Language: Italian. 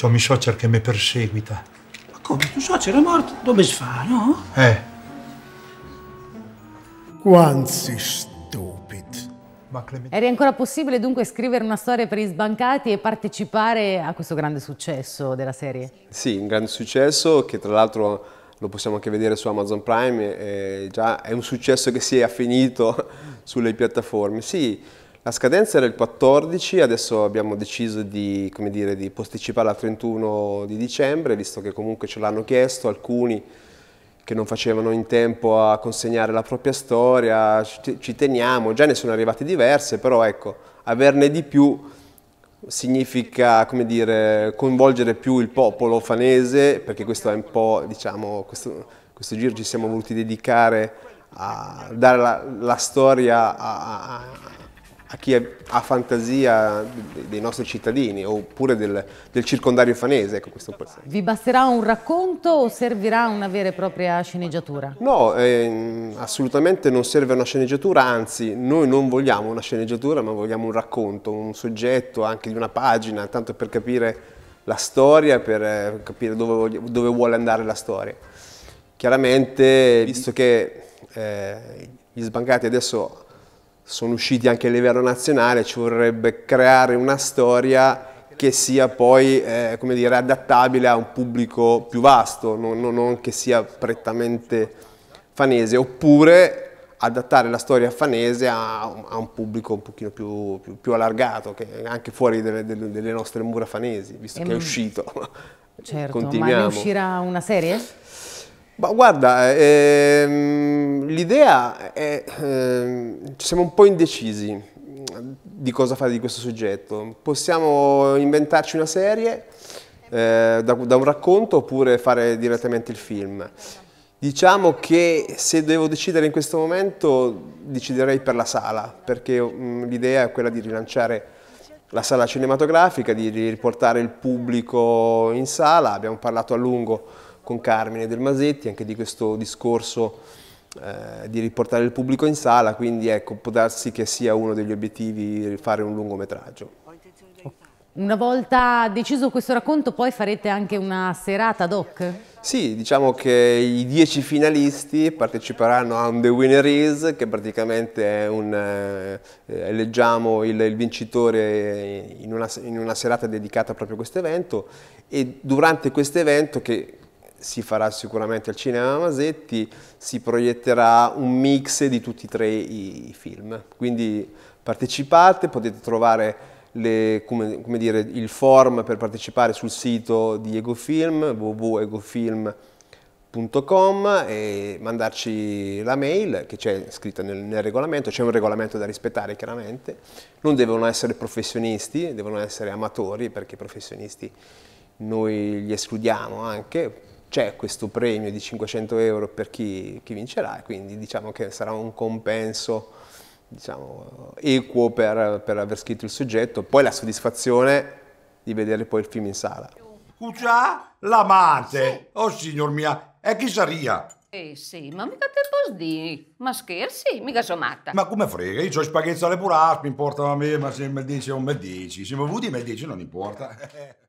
C'ho mio socio che mi perseguita. Ma come? Tuo socio è morto? Dove si fa, no? Eh. Quanzi stupid. Era ancora possibile dunque scrivere una storia per i sbancati e partecipare a questo grande successo della serie? Sì, un grande successo che tra l'altro lo possiamo anche vedere su Amazon Prime, è, eh, già, è un successo che si è affinito sulle piattaforme. Sì, la scadenza era il 14, adesso abbiamo deciso di, dire, di posticiparla al 31 di dicembre, visto che comunque ce l'hanno chiesto alcuni che non facevano in tempo a consegnare la propria storia, ci, teniamo, già ne sono arrivate diverse, però ecco, averne di più significa dire, coinvolgere più il popolo fanese, perché questo è un po', diciamo, questo, questo giro ci siamo voluti dedicare a dare la, la storia a, a a chi ha fantasia dei nostri cittadini oppure del, del circondario fanese. Ecco, Vi basterà un racconto o servirà una vera e propria sceneggiatura? No, eh, assolutamente non serve una sceneggiatura, anzi noi non vogliamo una sceneggiatura ma vogliamo un racconto, un soggetto anche di una pagina, tanto per capire la storia, per eh, capire dove, voglio, dove vuole andare la storia. Chiaramente, visto che eh, gli sbancati adesso sono usciti anche a livello nazionale, ci vorrebbe creare una storia che sia poi eh, dire, adattabile a un pubblico più vasto, non, non, che sia prettamente fanese, oppure adattare la storia fanese a, a un pubblico un pochino più, più, più allargato, anche fuori delle, delle, nostre mura fanesi, visto e che è uscito. Certo, ma ne uscirà una serie? Ma guarda, ehm, l'idea è, ehm, siamo un po' indecisi mm, di cosa fare di questo soggetto. Possiamo inventarci una serie eh, da, da, un racconto oppure fare direttamente il film. Diciamo che se devo decidere in questo momento deciderei per la sala, perché mm, l'idea è quella di rilanciare la sala cinematografica, di riportare il pubblico in sala, abbiamo parlato a lungo con Carmine Del Masetti, anche di questo discorso eh, di riportare il pubblico in sala, quindi ecco, può darsi che sia uno degli obiettivi fare un lungometraggio. Una volta deciso questo racconto poi farete anche una serata ad hoc? Sì, diciamo che i dieci finalisti parteciperanno a The Winner Is, che praticamente è un, eh, eh, eleggiamo il, il vincitore in una, in una serata dedicata proprio a questo evento e durante questo evento che si farà sicuramente al cinema Masetti, si proietterà un mix di tutti e tre i, i film. Quindi partecipate, potete trovare le, come, come dire, il form per partecipare sul sito di Egofilm, www.egofilm.com e mandarci la mail che c'è scritta nel, nel regolamento, c'è un regolamento da rispettare chiaramente, non devono essere professionisti, devono essere amatori perché professionisti noi li escludiamo anche, c'è questo premio di 500 euro per chi, chi vincerà, quindi diciamo che sarà un compenso diciamo, equo per, per aver scritto il soggetto, poi la soddisfazione di vedere poi il film in sala. Cuccia l'amante, oh signor mia, e chi saria? Eh sì, ma mica te posso dire, ma scherzi, mica sono matta. Ma come frega, io ho spaghetti alle burasche, mi importano a me, ma se mi dici o mi dici, se mi vuoi mi dici non importa.